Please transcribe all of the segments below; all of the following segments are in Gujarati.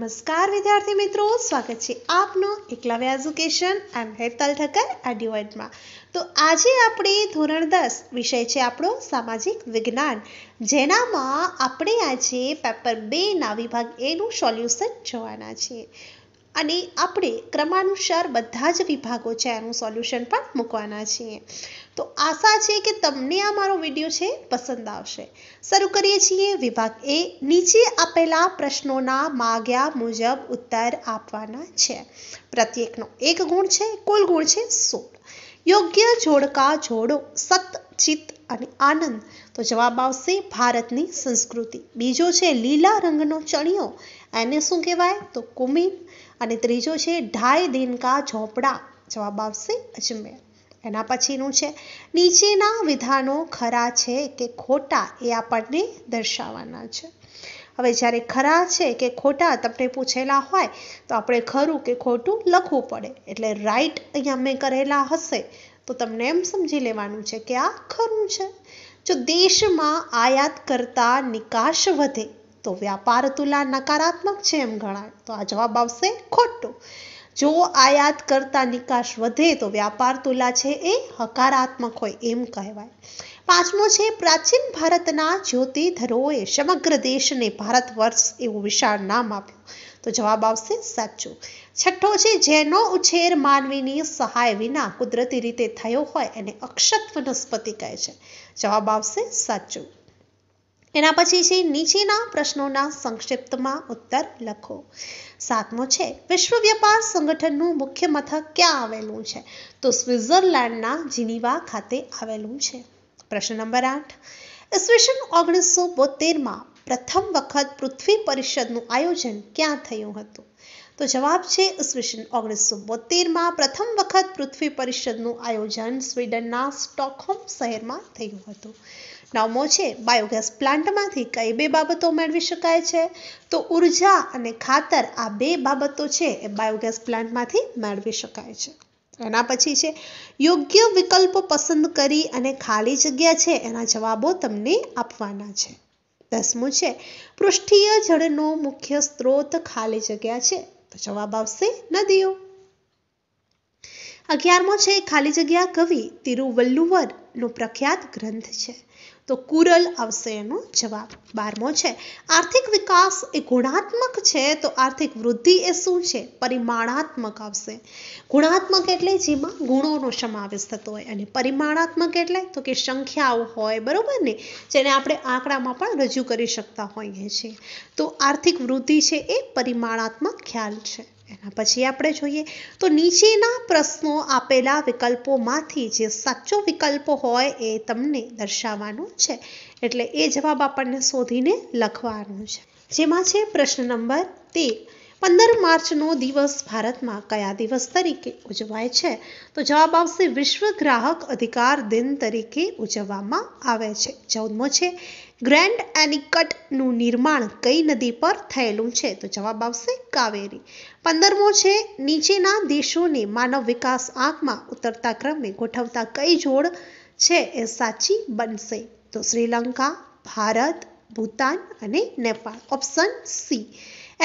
નમસ્કાર વિદ્યાર્થી મિત્રો સ્વાગત છે આપનું એકલવ્ય એજ્યુકેશન એમ હેતલ ઠક્કર એડ્યુએટમાં તો આજે આપણે ધોરણ દસ વિષય છે આપણો સામાજિક વિજ્ઞાન જેનામાં આપણે આજે પેપર બેના વિભાગ એનું સોલ્યુશન જોવાના છીએ અને આપણે ક્રમાનુસાર બધા જ વિભાગો છે એનું સોલ્યુશન પણ મૂકવાના છીએ તો આશા છે કે તમને આ મારો વિડીયો છે પસંદ આવશે શરૂ કરીએ છીએ વિભાગ એ નીચે આપેલા પ્રશ્નોના માગ્યા મુજબ ઉત્તર આપવાના છે પ્રત્યેકનો એક ગુણ છે કુલ ગુણ છે સોળ યોગ્ય જોડકા જોડો સત ચિત્ત અને આનંદ તો જવાબ આવશે ભારતની સંસ્કૃતિ બીજો છે લીલા રંગનો ચણિયો એને શું કહેવાય તો કુમીન અને ત્રીજો છે ઢાઈ દિન ઝોપડા જવાબ આવશે અજમેર એના પછીનું છે નીચેના વિધાનો ખરા છે કે ખોટા એ આપણને દર્શાવવાના છે હવે જ્યારે ખરા છે કે ખોટા તમને પૂછેલા હોય તો આપણે ખરું કે ખોટું લખવું પડે એટલે રાઈટ અહીંયા મેં કરેલા હશે તો તમને એમ સમજી લેવાનું છે કે આ ખરું છે જો દેશમાં આયાત કરતાં નિકાશ વધે તો વ્યાપાર તુલા નકારાત્મક છે એમ ગણાય તો આ જવાબ આવશે ખોટો જો આયાત કરતા નિકાશ વધે તો વ્યાપાર તુલા છે એ હકારાત્મક હોય એમ કહેવાય પાંચમો છે પ્રાચીન ભારતના જ્યોતિધરોએ સમગ્ર દેશને ભારત વર્ષ એવું વિશાળ નામ આપ્યું તો જવાબ આવશે સાચો છઠ્ઠો છે જેનો ઉછેર માનવીની સહાય વિના કુદરતી રીતે થયો હોય એને અક્ષત વનસ્પતિ કહે છે જવાબ આવશે સાચો એના પછી છે નીચેના પ્રશ્નોના સંક્ષિપ્તમાં ઉત્તર લખો સાતમો છે વિશ્વ વ્યાપાર સંગઠનનું મુખ્ય મથક ક્યાં આવેલું છે તો સ્વિટ્ઝરલેન્ડના જીનીવા ખાતે આવેલું છે પ્રશ્ન નંબર આઠ ઈસવીસન ઓગણીસો બોતેરમાં પ્રથમ વખત પૃથ્વી પરિષદનું આયોજન ક્યાં થયું હતું તો જવાબ છે ઈસવીસન ઓગણીસો બોતેરમાં પ્રથમ વખત પૃથ્વી પરિષદનું આયોજન સ્વીડનના સ્ટોકહોમ શહેરમાં થયું હતું નવમો છે બાયોગેસ પ્લાન્ટમાંથી કઈ બે બાબતો મેળવી શકાય છે તો ઉર્જા અને ખાતર આ બે બાબતો છે એ બાયોગેસ પ્લાન્ટમાંથી મેળવી શકાય છે એના પછી છે યોગ્ય વિકલ્પ પસંદ કરી અને ખાલી જગ્યા છે એના જવાબો તમને આપવાના છે દસમું છે પૃષ્ઠીય જળનો મુખ્ય સ્ત્રોત ખાલી જગ્યા છે તો જવાબ આવશે નદીઓ અગિયારમો છે ખાલી જગ્યા કવિ તિરુવલ્લુવરનો પ્રખ્યાત ગ્રંથ છે તો કુરલ આવશે એનો જવાબ બારમો છે આર્થિક વિકાસ એ ગુણાત્મક છે તો આર્થિક વૃદ્ધિ એ શું છે પરિમાણાત્મક આવશે ગુણાત્મક એટલે જેમાં ગુણોનો સમાવેશ થતો હોય અને પરિમાણાત્મક એટલે તો કે સંખ્યાઓ હોય બરાબર ને જેને આપણે આંકડામાં પણ રજૂ કરી શકતા હોઈએ છીએ તો આર્થિક વૃદ્ધિ છે એ પરિમાણાત્મક ખ્યાલ છે એના પછી આપણે જોઈએ તો નીચેના પ્રશ્નો આપેલા વિકલ્પોમાંથી જે સાચો વિકલ્પ હોય એ તમને દર્શાવવાનો છે એટલે એ જવાબ આપણને શોધીને લખવાનો છે જેમાં છે પ્રશ્ન નંબર તેર પંદર માર્ચનો દિવસ ભારતમાં કયા દિવસ તરીકે ઉજવાય છે તો જવાબ આવશે વિશ્વ ગ્રાહક અધિકાર દિન તરીકે ઉજવવામાં આવે છે ચૌદમો છે ગ્રેન્ડ એનિકટનું નિર્માણ કઈ નદી પર થયેલું છે તો જવાબ આવશે કાવેરી પંદરમો છે નીચેના દેશોને માનવ વિકાસ આંકમાં ઉતરતા ક્રમે ગોઠવતા કઈ જોડ છે એ સાચી બનશે તો શ્રીલંકા ભારત ભૂતાન અને નેપાળ ઓપ્શન સી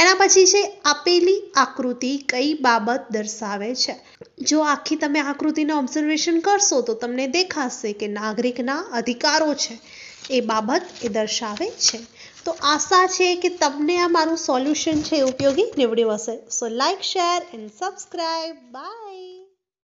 એના પછી છે આપેલી આકૃતિ કઈ બાબત દર્શાવે છે જો આખી તમે આકૃતિને ઓબ્ઝર્વેશન કરશો તો તમને દેખાશે કે નાગરિકના અધિકારો છે એ બાબત એ દર્શાવે છે તો આશા છે કે તમને આ મારું સોલ્યુશન છે ઉપયોગી નીવડ્યું હશે so like share and subscribe by